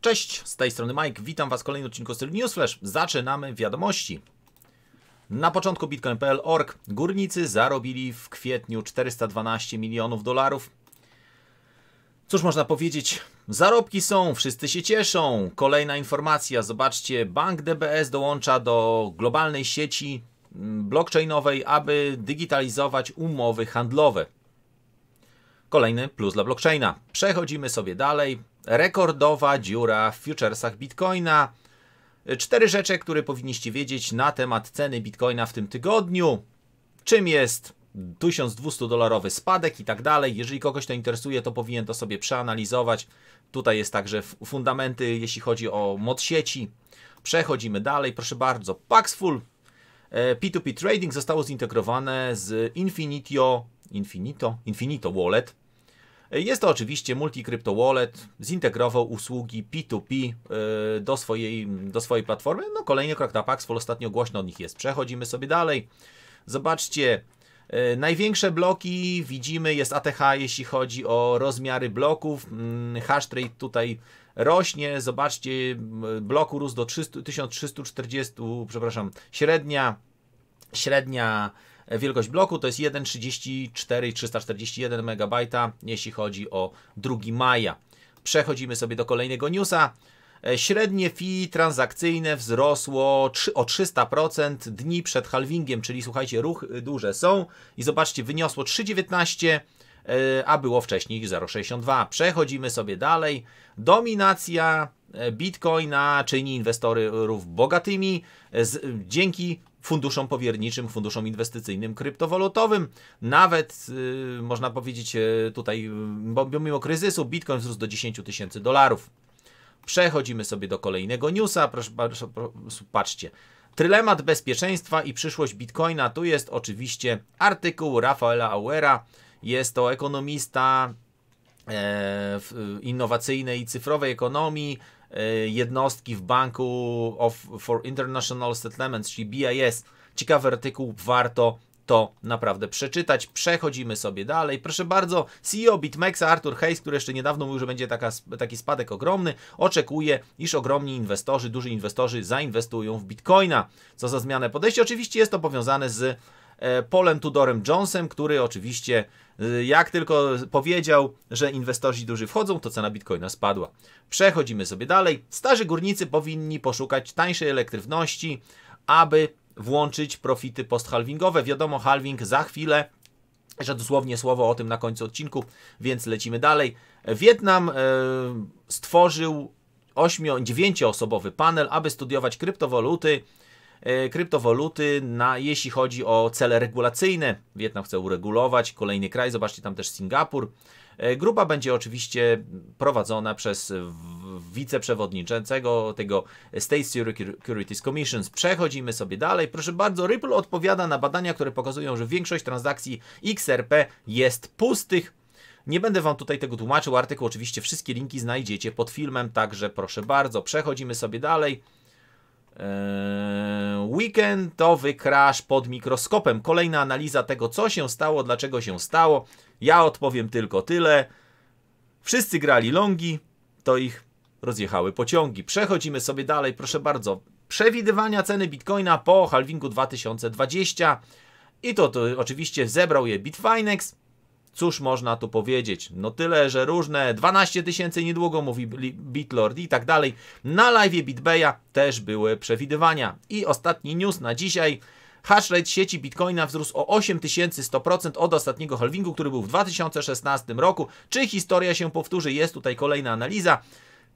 Cześć, z tej strony Mike, witam Was w kolejnym odcinku Stylu Newsflash. Zaczynamy wiadomości. Na początku Bitcoin.pl.org górnicy zarobili w kwietniu 412 milionów dolarów. Cóż można powiedzieć? Zarobki są, wszyscy się cieszą. Kolejna informacja, zobaczcie, bank DBS dołącza do globalnej sieci mm, blockchainowej, aby digitalizować umowy handlowe. Kolejny plus dla blockchaina. Przechodzimy sobie dalej rekordowa dziura w futuresach Bitcoina. Cztery rzeczy, które powinniście wiedzieć na temat ceny Bitcoina w tym tygodniu. Czym jest 1200-dolarowy spadek i tak dalej. Jeżeli kogoś to interesuje, to powinien to sobie przeanalizować. Tutaj jest także fundamenty, jeśli chodzi o mod sieci. Przechodzimy dalej, proszę bardzo. Paxful e, P2P Trading zostało zintegrowane z Infinitio, Infinito, Infinito Wallet. Jest to oczywiście multi-crypto wallet, zintegrował usługi P2P e, do swojej, do swojej platformy. No kolejny krok na Paxful, ostatnio głośno od nich jest. Przechodzimy sobie dalej. Zobaczcie, e, Największe bloki widzimy jest ATH, jeśli chodzi o rozmiary bloków. Mm, Hashrate tutaj rośnie. Zobaczcie, bloku rósł do 300, 1340, przepraszam, średnia, średnia Wielkość bloku to jest 1,34,341 MB, jeśli chodzi o 2 maja. Przechodzimy sobie do kolejnego newsa. E, średnie fee transakcyjne wzrosło o 300% dni przed halvingiem, czyli słuchajcie, ruch duże są i zobaczcie, wyniosło 3,19 E, a było wcześniej 0,62. Przechodzimy sobie dalej. Dominacja e, Bitcoina czyni inwestorów bogatymi e, z, dzięki funduszom powierniczym, funduszom inwestycyjnym, kryptowalutowym. Nawet można powiedzieć tutaj, bo mimo kryzysu, Bitcoin wzrósł do 10 tysięcy dolarów. Przechodzimy sobie do kolejnego newsa. Proszę, proszę, patrzcie. Trylemat bezpieczeństwa i przyszłość Bitcoina. Tu jest oczywiście artykuł Rafaela Auera jest to ekonomista e, innowacyjnej i cyfrowej ekonomii e, jednostki w Banku of, for International Settlements, czyli BIS. Ciekawy artykuł, warto to naprawdę przeczytać. Przechodzimy sobie dalej. Proszę bardzo, CEO BitMEXa Arthur Hayes, który jeszcze niedawno mówił, że będzie taka, taki spadek ogromny, oczekuje, iż ogromni inwestorzy, duży inwestorzy zainwestują w bitcoina. Co za zmianę podejścia. Oczywiście jest to powiązane z E, Polem Tudorem Jonesem, który oczywiście e, jak tylko powiedział, że inwestorzy duży wchodzą, to cena bitcoina spadła. Przechodzimy sobie dalej. Starzy górnicy powinni poszukać tańszej elektrywności, aby włączyć profity halvingowe. Wiadomo, halving za chwilę, że dosłownie słowo o tym na końcu odcinku, więc lecimy dalej. Wietnam e, stworzył 8-9-osobowy panel, aby studiować kryptowaluty E, kryptowaluty, na, jeśli chodzi o cele regulacyjne. Wietnam chce uregulować, kolejny kraj, zobaczcie tam też Singapur. E, grupa będzie oczywiście prowadzona przez wiceprzewodniczącego tego State Securities Commission. Przechodzimy sobie dalej. Proszę bardzo, Ripple odpowiada na badania, które pokazują, że większość transakcji XRP jest pustych. Nie będę Wam tutaj tego tłumaczył, artykuł oczywiście wszystkie linki znajdziecie pod filmem, także proszę bardzo, przechodzimy sobie dalej. Eee, weekendowy crash pod mikroskopem. Kolejna analiza tego, co się stało, dlaczego się stało. Ja odpowiem tylko tyle. Wszyscy grali longi, to ich rozjechały pociągi. Przechodzimy sobie dalej, proszę bardzo. Przewidywania ceny bitcoina po halvingu 2020. I to, to oczywiście zebrał je Bitfinex. Cóż można tu powiedzieć? No tyle, że różne 12 tysięcy niedługo, mówi Bitlord i tak dalej. Na live Bitbeja też były przewidywania. I ostatni news na dzisiaj. Hashrate sieci Bitcoina wzrósł o 8100% od ostatniego halvingu, który był w 2016 roku. Czy historia się powtórzy? Jest tutaj kolejna analiza.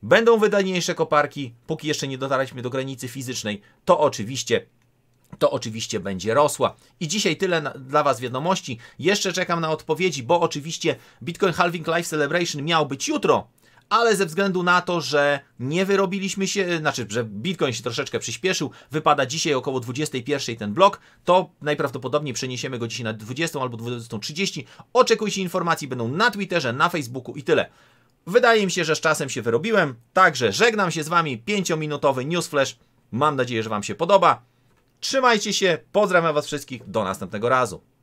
Będą wydajniejsze koparki, póki jeszcze nie dotarliśmy do granicy fizycznej. To oczywiście to oczywiście będzie rosła. I dzisiaj tyle na, dla Was wiadomości. Jeszcze czekam na odpowiedzi, bo oczywiście Bitcoin Halving Live Celebration miał być jutro, ale ze względu na to, że nie wyrobiliśmy się, znaczy, że Bitcoin się troszeczkę przyspieszył, wypada dzisiaj około 21 ten blok, to najprawdopodobniej przeniesiemy go dzisiaj na 20 albo 20.30. Oczekujcie informacji, będą na Twitterze, na Facebooku i tyle. Wydaje mi się, że z czasem się wyrobiłem, także żegnam się z Wami, 5-minutowy newsflash. Mam nadzieję, że Wam się podoba. Trzymajcie się, pozdrawiam Was wszystkich, do następnego razu.